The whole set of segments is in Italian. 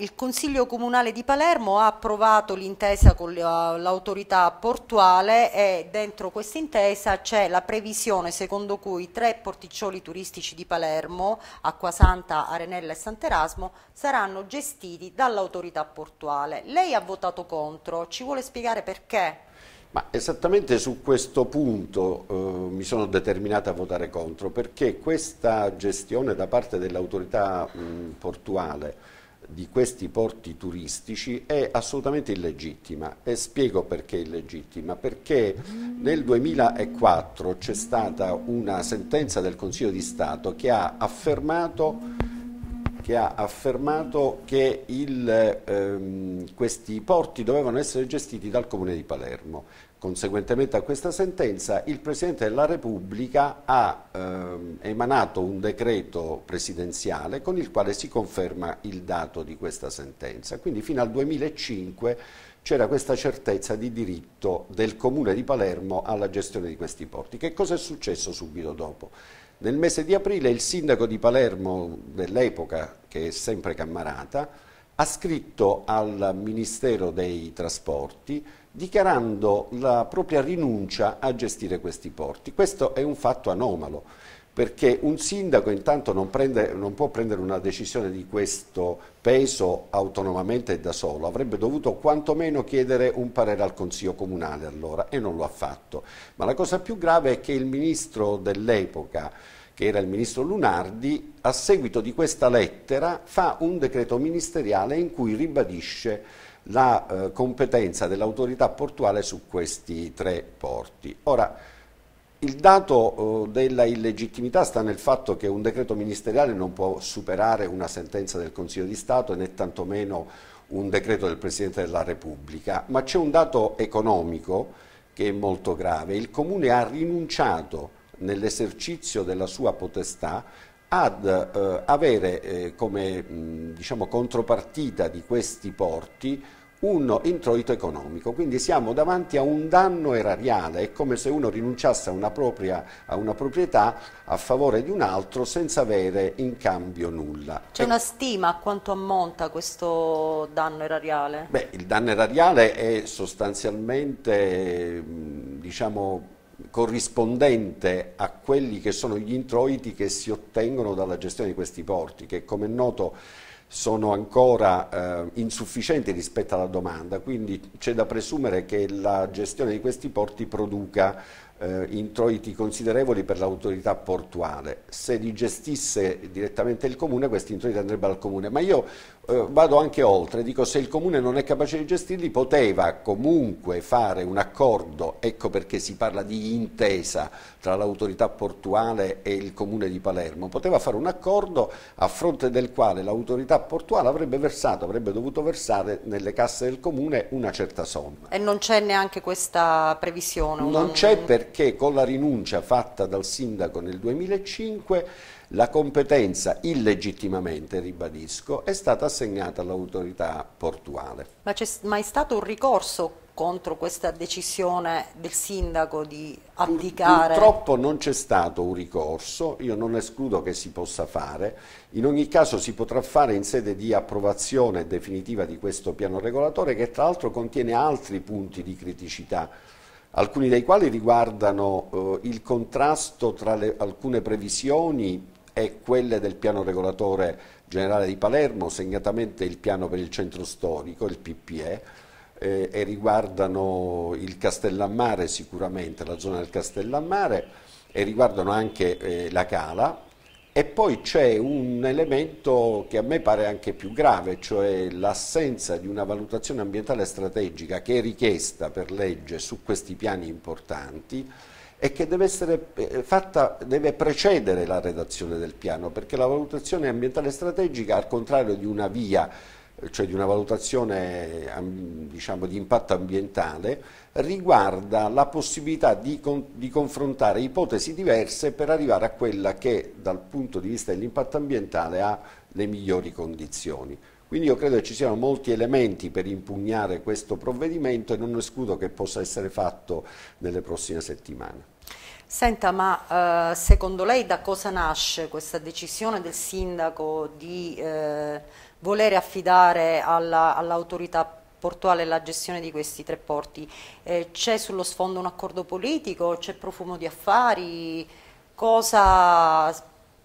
il Consiglio Comunale di Palermo ha approvato l'intesa con eh, l'autorità portuale e dentro questa intesa c'è la previsione secondo cui tre porticcioli turistici di Palermo, Acquasanta, Arenella e Sant'Erasmo, saranno gestiti dall'autorità portuale. Lei ha votato contro, ci vuole spiegare perché? Ma esattamente su questo punto eh, mi sono determinata a votare contro perché questa gestione da parte dell'autorità portuale di questi porti turistici è assolutamente illegittima e spiego perché è illegittima, perché nel 2004 c'è stata una sentenza del Consiglio di Stato che ha affermato che, ha affermato che il, ehm, questi porti dovevano essere gestiti dal Comune di Palermo. Conseguentemente a questa sentenza il Presidente della Repubblica ha ehm, emanato un decreto presidenziale con il quale si conferma il dato di questa sentenza. Quindi fino al 2005 c'era questa certezza di diritto del Comune di Palermo alla gestione di questi porti. Che cosa è successo subito dopo? Nel mese di aprile il sindaco di Palermo dell'epoca, che è sempre Cammarata, ha scritto al Ministero dei Trasporti dichiarando la propria rinuncia a gestire questi porti. Questo è un fatto anomalo perché un sindaco intanto non, prende, non, può prendere una decisione di questo peso autonomamente e da solo, avrebbe dovuto quantomeno chiedere un parere al Consiglio Comunale allora e non lo ha fatto. Ma la cosa più grave è che il ministro dell'epoca, che era il ministro Lunardi, a seguito di questa lettera fa un decreto ministeriale in cui ribadisce la eh, competenza dell'autorità portuale su questi tre porti. Ora, il dato eh, della illegittimità sta nel fatto che un decreto ministeriale non può superare una sentenza del Consiglio di Stato né tantomeno un decreto del Presidente della Repubblica, ma c'è un dato economico che è molto grave. Il Comune ha rinunciato nell'esercizio della sua potestà ad eh, avere eh, come mh, diciamo, contropartita di questi porti un introito economico, quindi siamo davanti a un danno erariale, è come se uno rinunciasse a una, propria, a una proprietà a favore di un altro senza avere in cambio nulla. C'è e... una stima a quanto ammonta questo danno erariale? Beh, il danno erariale è sostanzialmente, diciamo, corrispondente a quelli che sono gli introiti che si ottengono dalla gestione di questi porti, che come è noto sono ancora eh, insufficienti rispetto alla domanda, quindi c'è da presumere che la gestione di questi porti produca eh, introiti considerevoli per l'autorità portuale. Se li gestisse direttamente il comune, questi introiti andrebbero al comune. Ma io eh, vado anche oltre, dico se il comune non è capace di gestirli, poteva comunque fare un accordo, ecco perché si parla di intesa tra l'autorità portuale e il comune di Palermo, poteva fare un accordo a fronte del quale l'autorità portuale avrebbe versato, avrebbe dovuto versare nelle casse del comune una certa somma. E non c'è neanche questa previsione? Non, non c'è perché perché con la rinuncia fatta dal sindaco nel 2005 la competenza illegittimamente, ribadisco, è stata assegnata all'autorità portuale. Ma c'è mai stato un ricorso contro questa decisione del sindaco di abdicare? Purtroppo non c'è stato un ricorso, io non escludo che si possa fare, in ogni caso si potrà fare in sede di approvazione definitiva di questo piano regolatore che tra l'altro contiene altri punti di criticità alcuni dei quali riguardano eh, il contrasto tra le, alcune previsioni e quelle del piano regolatore generale di Palermo, segnatamente il piano per il centro storico, il PPE, eh, e riguardano il Castellammare sicuramente, la zona del Castellammare, e riguardano anche eh, la Cala, e poi c'è un elemento che a me pare anche più grave, cioè l'assenza di una valutazione ambientale strategica che è richiesta per legge su questi piani importanti e che deve, essere eh, fatta, deve precedere la redazione del piano, perché la valutazione ambientale strategica, al contrario di una via cioè di una valutazione diciamo, di impatto ambientale, riguarda la possibilità di, con, di, confrontare ipotesi diverse per arrivare a quella che dal punto di vista dell'impatto ambientale ha le migliori condizioni. Quindi io credo che ci siano molti elementi per impugnare questo provvedimento e non escludo che possa essere fatto nelle prossime settimane. Senta, ma eh, secondo lei da cosa nasce questa decisione del sindaco di... Eh volere affidare all'autorità all portuale la gestione di questi tre porti. Eh, c'è sullo sfondo un accordo politico? C'è profumo di affari? Cosa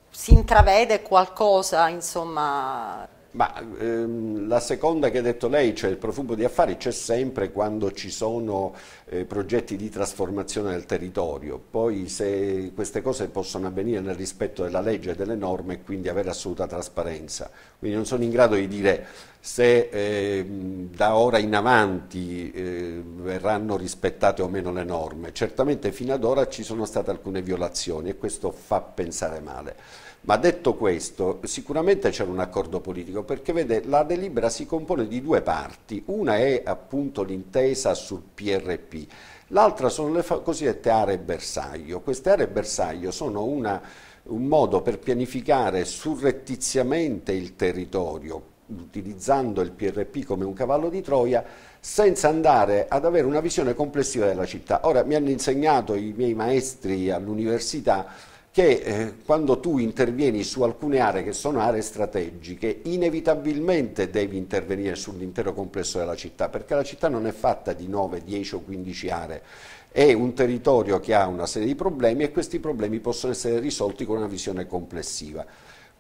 si intravede qualcosa insomma, ma ehm, la seconda che ha detto lei, cioè il profumo di affari, c'è sempre quando ci sono eh, progetti di trasformazione del territorio. Poi se queste cose possono avvenire nel rispetto della legge e delle norme, quindi avere assoluta trasparenza. Quindi non sono in grado di dire se eh, da ora in avanti eh, verranno rispettate o meno le norme. Certamente fino ad ora ci sono state alcune violazioni e questo fa pensare male. Ma detto questo, sicuramente c'era un accordo politico, perché vede, la delibera si compone di due parti, una è appunto l'intesa sul PRP, l'altra sono le cosiddette aree bersaglio. Queste aree bersaglio sono una, un modo per pianificare surrettiziamente il territorio, utilizzando il PRP come un cavallo di Troia, senza andare ad avere una visione complessiva della città. Ora mi hanno insegnato i miei maestri all'università che eh, quando tu intervieni su alcune aree che sono aree strategiche, inevitabilmente devi intervenire sull'intero complesso della città, perché la città non è fatta di 9, 10 o 15 aree, è un territorio che ha una serie di problemi e questi problemi possono essere risolti con una visione complessiva.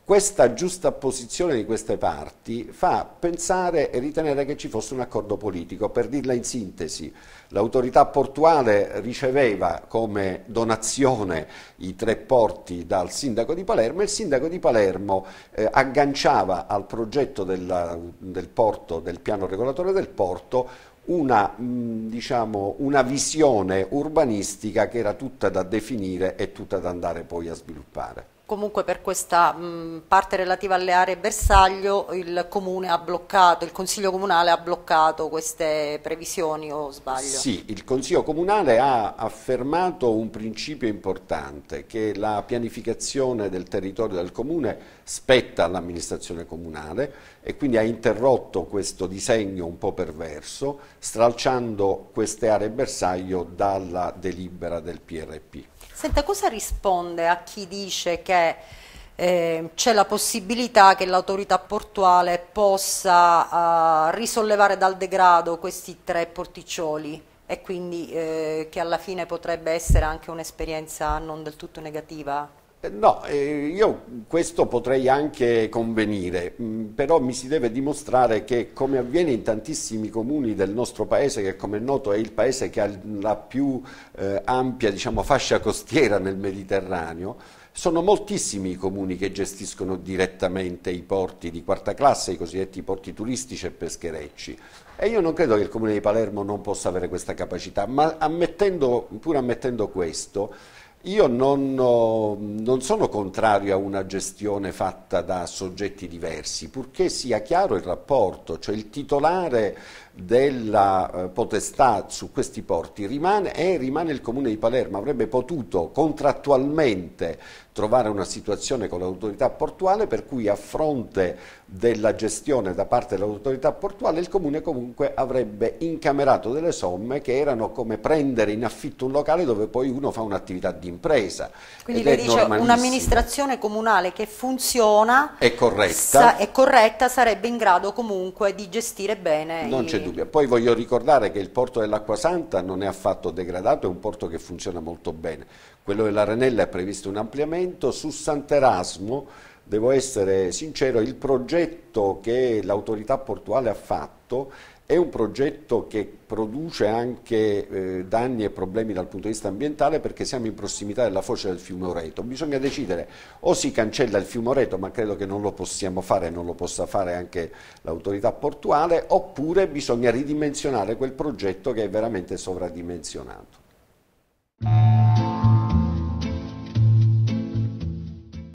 Questa giusta posizione di queste parti fa pensare e ritenere che ci fosse un accordo politico. Per dirla in sintesi, l'autorità portuale riceveva come donazione i tre porti dal sindaco di Palermo e il sindaco di Palermo eh, agganciava al progetto della, del, porto, del piano regolatore del porto, una, mh, mm, diciamo, una visione urbanistica che era tutta da definire e tutta da andare poi a sviluppare comunque per questa mh, parte relativa alle aree bersaglio il comune ha bloccato, il consiglio comunale ha bloccato queste previsioni o sbaglio? Sì, il consiglio comunale ha affermato un principio importante che la pianificazione del territorio del comune spetta all'amministrazione comunale e quindi ha interrotto questo disegno un po' perverso, stralciando queste aree bersaglio dalla delibera del PRP. Senta, cosa risponde a chi dice che eh, c'è la possibilità che l'autorità portuale possa eh, risollevare dal degrado questi tre porticcioli e quindi eh, che alla fine potrebbe essere anche un'esperienza non del tutto negativa? Eh, no, eh, io questo potrei anche convenire, mh, mm, però mi si deve dimostrare che come avviene in tantissimi comuni del nostro paese, che come è noto è il paese che ha la più eh, ampia diciamo, fascia costiera nel Mediterraneo, sono moltissimi i comuni che gestiscono direttamente i porti di quarta classe, i cosiddetti porti turistici e pescherecci. E io non credo che il comune di Palermo non possa avere questa capacità, ma ammettendo, pur ammettendo questo, io non, non, sono contrario a una gestione fatta da soggetti diversi, purché sia chiaro il rapporto, cioè il titolare della eh, potestà su questi porti rimane e eh, rimane il Comune di Palermo, avrebbe potuto contrattualmente trovare una situazione con l'autorità portuale per cui a fronte della gestione da parte dell'autorità portuale il Comune comunque avrebbe incamerato delle somme che erano come prendere in affitto un locale dove poi uno fa un'attività di impresa. Quindi lei dice un'amministrazione comunale che funziona è corretta. Sa, è corretta sarebbe in grado comunque di gestire bene. Non c'è dubbio. Poi voglio ricordare che il porto dell'Acqua Santa non è affatto degradato, è un porto che funziona molto bene. Quello dell'Arenella è previsto un ampliamento, su Sant'Erasmo devo essere sincero, il progetto che l'autorità portuale ha fatto è un progetto che produce anche eh, danni e problemi dal punto di vista ambientale perché siamo in prossimità della foce del fiume Oreto. Bisogna decidere o si cancella il fiume Oreto, ma credo che non lo possiamo fare, non lo possa fare anche l'autorità portuale, oppure bisogna ridimensionare quel progetto che è veramente sovradimensionato.